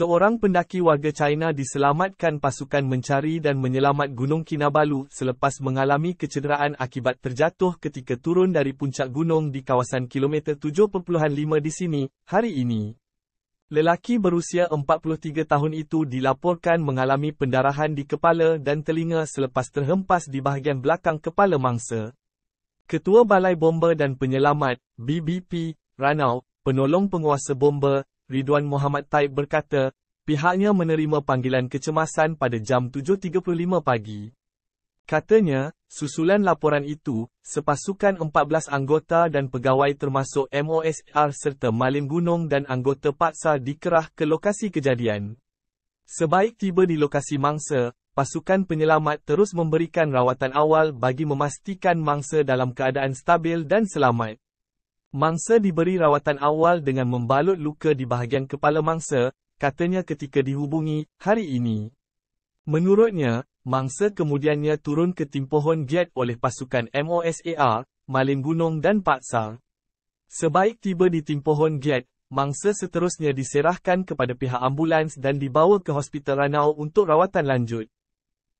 Seorang pendaki warga China diselamatkan pasukan mencari dan menyelamat Gunung Kinabalu selepas mengalami kecederaan akibat terjatuh ketika turun dari puncak gunung di kawasan kilometer 7.5 di sini, hari ini. Lelaki berusia 43 tahun itu dilaporkan mengalami pendarahan di kepala dan telinga selepas terhempas di bahagian belakang kepala mangsa. Ketua Balai Bomber dan Penyelamat, BBP, Ranau, penolong penguasa bomber, Ridwan Muhammad Taib berkata, pihaknya menerima panggilan kecemasan pada jam 7.35 pagi. Katanya, susulan laporan itu, sepasukan 14 anggota dan pegawai termasuk MOSR serta Malim Gunung dan anggota paksa dikerah ke lokasi kejadian. Sebaik tiba di lokasi mangsa, pasukan penyelamat terus memberikan rawatan awal bagi memastikan mangsa dalam keadaan stabil dan selamat. Mangsa diberi rawatan awal dengan membalut luka di bahagian kepala mangsa, katanya ketika dihubungi hari ini. Menurutnya, mangsa kemudiannya turun ke timpohon Giat oleh pasukan MOSAR, Malin Gunung dan Patsar. Sebaik tiba di timpohon Giat, mangsa seterusnya diserahkan kepada pihak ambulans dan dibawa ke Hospital Ranau untuk rawatan lanjut.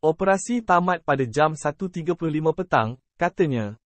Operasi tamat pada jam 1.35 petang, katanya.